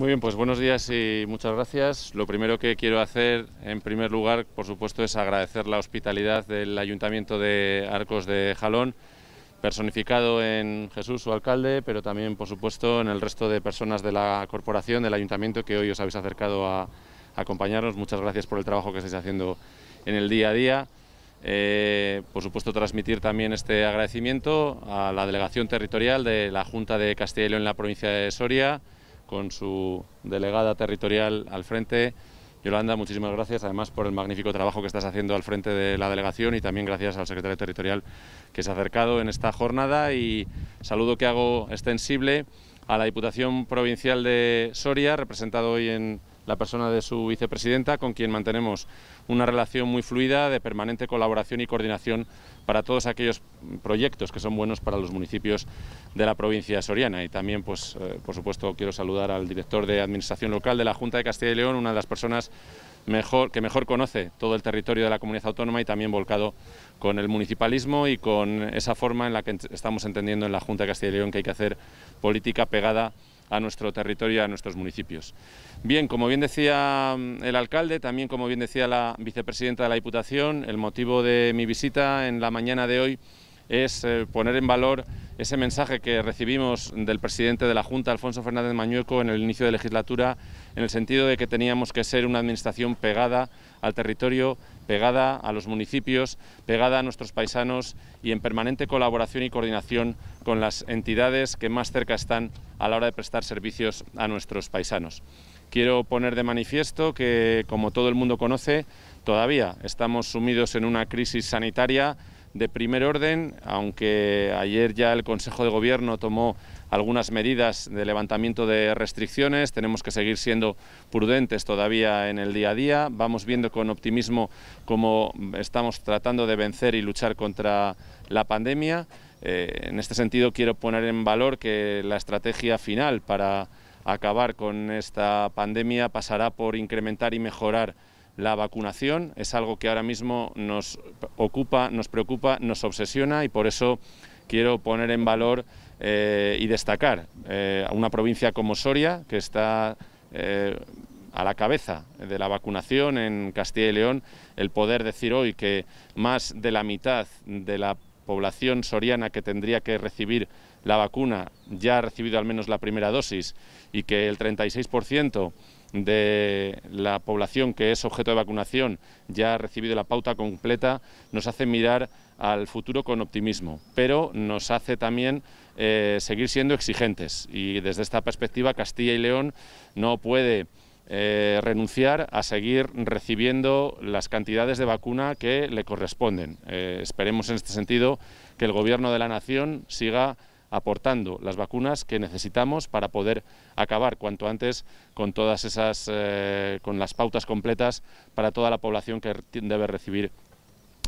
Muy bien, pues buenos días y muchas gracias. Lo primero que quiero hacer, en primer lugar, por supuesto, es agradecer la hospitalidad del Ayuntamiento de Arcos de Jalón, personificado en Jesús, su alcalde, pero también, por supuesto, en el resto de personas de la corporación, del Ayuntamiento, que hoy os habéis acercado a, acompañarnos. Muchas gracias por el trabajo que estáis haciendo en el día a día. Eh, por supuesto, transmitir también este agradecimiento a la Delegación Territorial de la Junta de Castilla y León en la provincia de Soria, con su delegada territorial al frente. Yolanda, muchísimas gracias además por el magnífico trabajo que estás haciendo al frente de la delegación y también gracias al secretario territorial que se ha acercado en esta jornada y saludo que hago extensible a la Diputación Provincial de Soria, representado hoy en la persona de su vicepresidenta, con quien mantenemos una relación muy fluida de permanente colaboración y coordinación para todos aquellos proyectos que son buenos para los municipios de la provincia soriana. Y también, pues, eh, por supuesto, quiero saludar al director de Administración Local de la Junta de Castilla y León, una de las personas mejor, que mejor conoce todo el territorio de la comunidad autónoma y también volcado con el municipalismo y con esa forma en la que estamos entendiendo en la Junta de Castilla y León que hay que hacer política pegada a nuestro territorio y a nuestros municipios. Bien, como bien decía mm, el alcalde, también como bien decía la vicepresidenta de la Diputación, el motivo de mi visita en la mañana de hoy es eh, poner en valor ese mensaje que recibimos del presidente de la Junta, Alfonso Fernández Mañueco, en el inicio de legislatura, en el sentido de que teníamos que ser una administración pegada al territorio, pegada a los municipios, pegada a nuestros paisanos y en permanente colaboración y coordinación con las entidades que más cerca están a la hora de prestar servicios a nuestros paisanos. Quiero poner de manifiesto que, como todo el mundo conoce, todavía estamos sumidos en una crisis sanitaria de primer orden, aunque ayer ya el Consejo de Gobierno tomó algunas medidas de levantamiento de restricciones, tenemos que seguir siendo prudentes todavía en el día a día, vamos viendo con optimismo cómo estamos tratando de vencer y luchar contra la pandemia. Eh, en este sentido quiero poner en valor que la estrategia final para acabar con esta pandemia pasará por incrementar y mejorar la vacunación. Es algo que ahora mismo nos ocupa, nos preocupa, nos obsesiona y por eso quiero poner en valor eh, y destacar eh, a una provincia como Soria, que está a la cabeza de la vacunación en Castilla y León, el poder decir hoy que más de la mitad de la población soriana que tendría que recibir la vacuna ya ha recibido al menos la primera dosis y que el 36% de la población que es objeto de vacunación ya ha recibido la pauta completa, nos hace mirar al futuro con optimismo, pero nos hace también eh, seguir siendo exigentes y desde esta perspectiva Castilla y León no puede eh, renunciar a seguir recibiendo las cantidades de vacuna que le corresponden. Eh, esperemos en este sentido que el Gobierno de la Nación siga aportando las vacunas que necesitamos para poder acabar cuanto antes con todas esas, eh, con las pautas completas para toda la población que debe recibir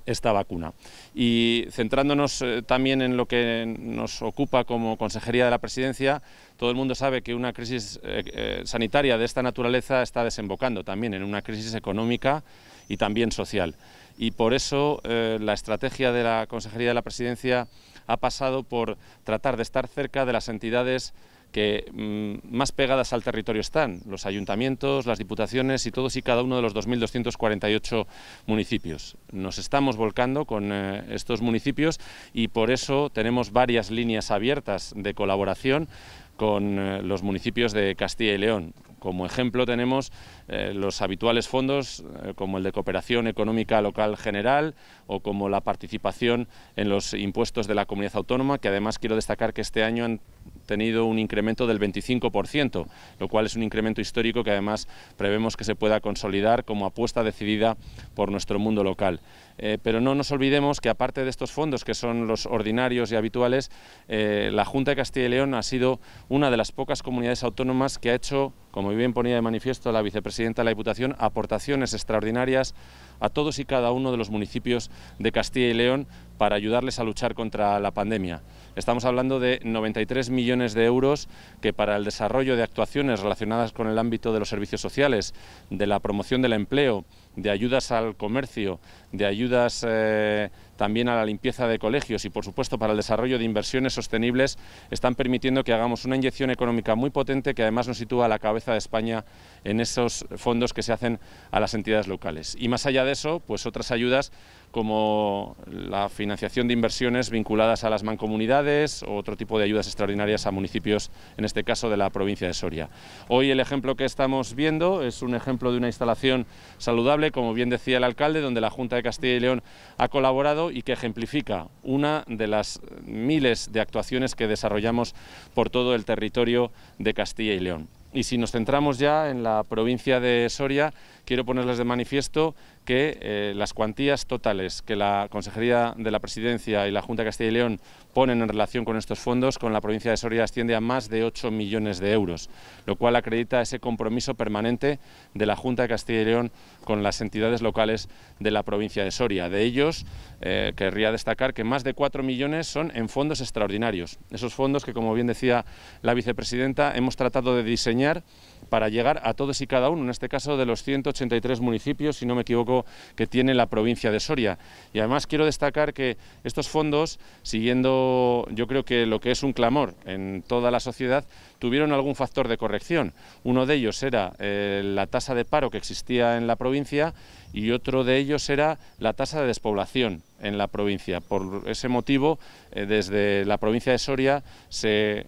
esta vacuna. Y centrándonos eh, también en lo que nos ocupa como Consejería de la Presidencia, todo el mundo sabe que una crisis eh, eh, sanitaria de esta naturaleza está desembocando también en una crisis económica y también social. Y por eso la estrategia de la Consejería de la Presidencia ha pasado por tratar de estar cerca de las entidades que mm, más pegadas al territorio están, los ayuntamientos, las diputaciones y todos y cada uno de los 2.248 municipios. Nos estamos volcando con eh, estos municipios y por eso tenemos varias líneas abiertas de colaboración con eh, los municipios de Castilla y León. Como ejemplo tenemos eh, los habituales fondos eh, como el de cooperación económica local general o como la participación en los impuestos de la comunidad autónoma, que además quiero destacar que este año han tenido un incremento del 25%, lo cual es un incremento histórico que además prevemos que se pueda consolidar como apuesta decidida por nuestro mundo local. Eh, pero no nos olvidemos que aparte de estos fondos, que son los ordinarios y habituales, la Junta de Castilla y León ha sido una de las pocas comunidades autónomas que ha hecho, como muy bien ponía de manifiesto la vicepresidenta de la Diputación, aportaciones extraordinarias a todos y cada uno de los municipios de Castilla y León para ayudarles a luchar contra la pandemia. Estamos hablando de 93 millones de euros que para el desarrollo de actuaciones relacionadas con el ámbito de los servicios sociales, de la promoción del empleo, de ayudas al comercio, de ayudas eh, también a la limpieza de colegios y, por supuesto, para el desarrollo de inversiones sostenibles, están permitiendo que hagamos una inyección económica muy potente que además nos sitúa a la cabeza de España en esos fondos que se hacen a las entidades locales. Y más allá de eso, pues otras ayudas como la financiación de inversiones vinculadas a las mancomunidades o otro tipo de ayudas extraordinarias a municipios, en este caso de la provincia de Soria. Hoy el ejemplo que estamos viendo es un ejemplo de una instalación saludable, como bien decía el alcalde, donde la Junta de Castilla y León ha colaborado y que ejemplifica una de las miles de actuaciones que desarrollamos por todo el territorio de Castilla y León. Y si nos centramos ya en la provincia de Soria, quiero ponerles de manifiesto que eh, las cuantías totales que la Consejería de la Presidencia y la Junta de Castilla y León ponen en relación con estos fondos con la provincia de Soria asciende a más de 8 millones de euros, lo cual acredita ese compromiso permanente de la Junta de Castilla y León con las entidades locales de la provincia de Soria. De ellos, eh, querría destacar que más de 4 millones son en fondos extraordinarios, esos fondos que, como bien decía la vicepresidenta, hemos tratado de diseñar para llegar a todos y cada uno, en este caso de los 180 83 municipios, si no me equivoco, que tiene la provincia de Soria. Y además quiero destacar que estos fondos, siguiendo yo creo que lo que es un clamor en toda la sociedad, tuvieron algún factor de corrección. Uno de ellos era eh, la tasa de paro que existía en la provincia y otro de ellos era la tasa de despoblación en la provincia. Por ese motivo, eh, desde la provincia de Soria se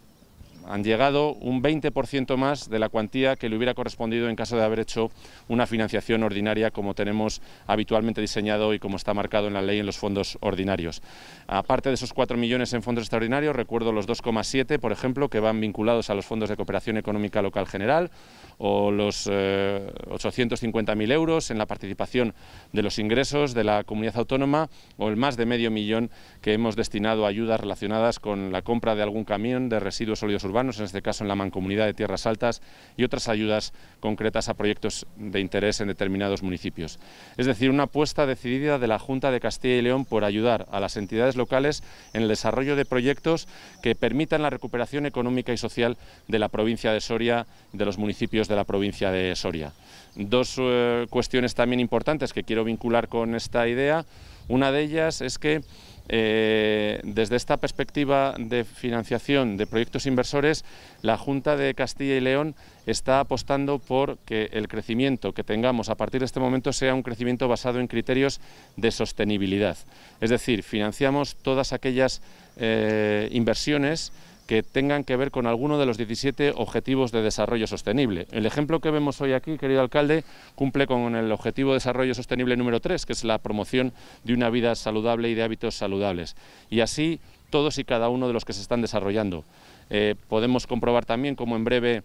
han llegado un 20% más de la cuantía que le hubiera correspondido en caso de haber hecho una financiación ordinaria como tenemos habitualmente diseñado y como está marcado en la ley en los fondos ordinarios. Aparte de esos 4 millones en fondos extraordinarios, recuerdo los 2,7, por ejemplo, que van vinculados a los fondos de cooperación económica local general o los 850.000 eh, euros en la participación de los ingresos de la comunidad autónoma o el más de medio millón que hemos destinado a ayudas relacionadas con la compra de algún camión de residuos sólidos urbanos urbanos, en este caso en la Mancomunidad de Tierras Altas, y otras ayudas concretas a proyectos de interés en determinados municipios. Es decir, una apuesta decidida de la Junta de Castilla y León por ayudar a las entidades locales en el desarrollo de proyectos que permitan la recuperación económica y social de la provincia de Soria, de los municipios de la provincia de Soria. Dos eh, cuestiones también importantes que quiero vincular con esta idea. Una de ellas es que eh, desde esta perspectiva de financiación de proyectos inversores, la Junta de Castilla y León está apostando por que el crecimiento que tengamos a partir de este momento sea un crecimiento basado en criterios de sostenibilidad. Es decir, financiamos todas aquellas eh, inversiones que tengan que ver con alguno de los 17 objetivos de desarrollo sostenible. El ejemplo que vemos hoy aquí, querido alcalde, cumple con el objetivo de desarrollo sostenible número 3, que es la promoción de una vida saludable y de hábitos saludables. Y así todos y cada uno de los que se están desarrollando. Eh, podemos comprobar también cómo en breve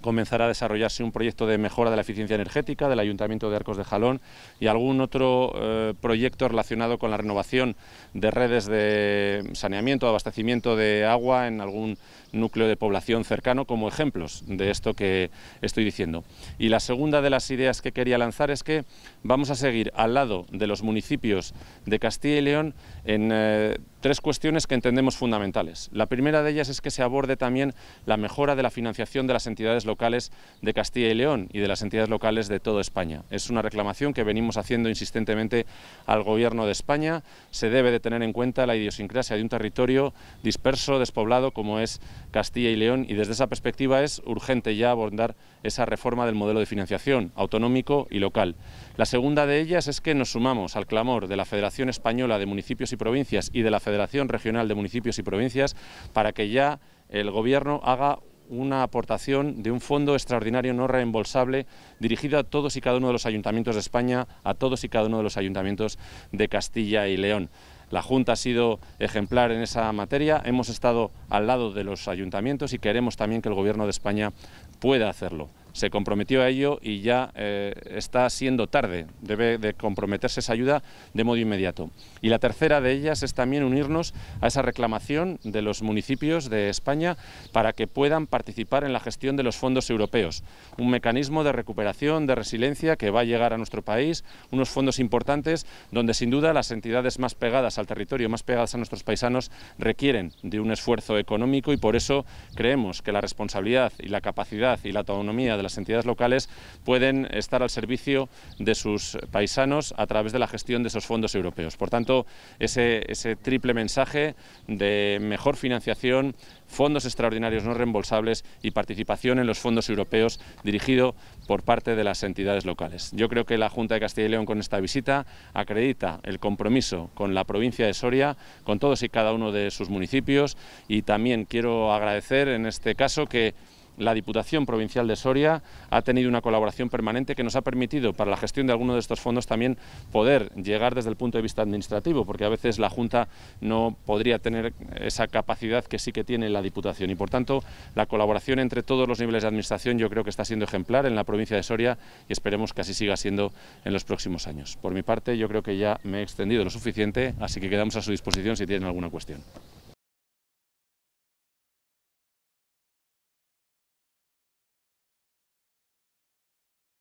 comenzará a desarrollarse un proyecto de mejora de la eficiencia energética del Ayuntamiento de Arcos de Jalón y algún otro eh, proyecto relacionado con la renovación de redes de saneamiento, o abastecimiento de agua en algún núcleo de población cercano como ejemplos de esto que estoy diciendo. Y la segunda de las ideas que quería lanzar es que vamos a seguir al lado de los municipios de Castilla y León en... Eh, tres cuestiones que entendemos fundamentales. La primera de ellas es que se aborde también la mejora de la financiación de las entidades locales de Castilla y León y de las entidades locales de toda España. Es una reclamación que venimos haciendo insistentemente al Gobierno de España. Se debe de tener en cuenta la idiosincrasia de un territorio disperso, despoblado como es Castilla y León y desde esa perspectiva es urgente ya abordar esa reforma del modelo de financiación autonómico y local. La segunda de ellas es que nos sumamos al clamor de la Federación Española de Municipios y Provincias y de la Federación Federación Regional de Municipios y Provincias para que ya el Gobierno haga una aportación de un fondo extraordinario no reembolsable dirigido a todos y cada uno de los ayuntamientos de España, a todos y cada uno de los ayuntamientos de Castilla y León. La Junta ha sido ejemplar en esa materia, hemos estado al lado de los ayuntamientos y queremos también que el Gobierno de España pueda hacerlo se comprometió a ello y ya eh, está siendo tarde, debe de comprometerse esa ayuda de modo inmediato. Y la tercera de ellas es también unirnos a esa reclamación de los municipios de España para que puedan participar en la gestión de los fondos europeos, un mecanismo de recuperación, de resiliencia que va a llegar a nuestro país, unos fondos importantes donde sin duda las entidades más pegadas al territorio, más pegadas a nuestros paisanos, requieren de un esfuerzo económico y por eso creemos que la responsabilidad y la capacidad y la autonomía de las entidades locales pueden estar al servicio de sus paisanos a través de la gestión de esos fondos europeos. Por tanto, ese, triple mensaje de mejor financiación, fondos extraordinarios no reembolsables y participación en los fondos europeos dirigido por parte de las entidades locales. Yo creo que la Junta de Castilla y León con esta visita acredita el compromiso con la provincia de Soria, con todos y cada uno de sus municipios y también quiero agradecer en este caso que la Diputación Provincial de Soria ha tenido una colaboración permanente que nos ha permitido para la gestión de algunos de estos fondos también poder llegar desde el punto de vista administrativo, porque a veces la Junta no podría tener esa capacidad que sí que tiene la Diputación. Y por tanto, la colaboración entre todos los niveles de administración yo creo que está siendo ejemplar en la provincia de Soria y esperemos que así siga siendo en los próximos años. Por mi parte, yo creo que ya me he extendido lo suficiente, así que quedamos a su disposición si tienen alguna cuestión.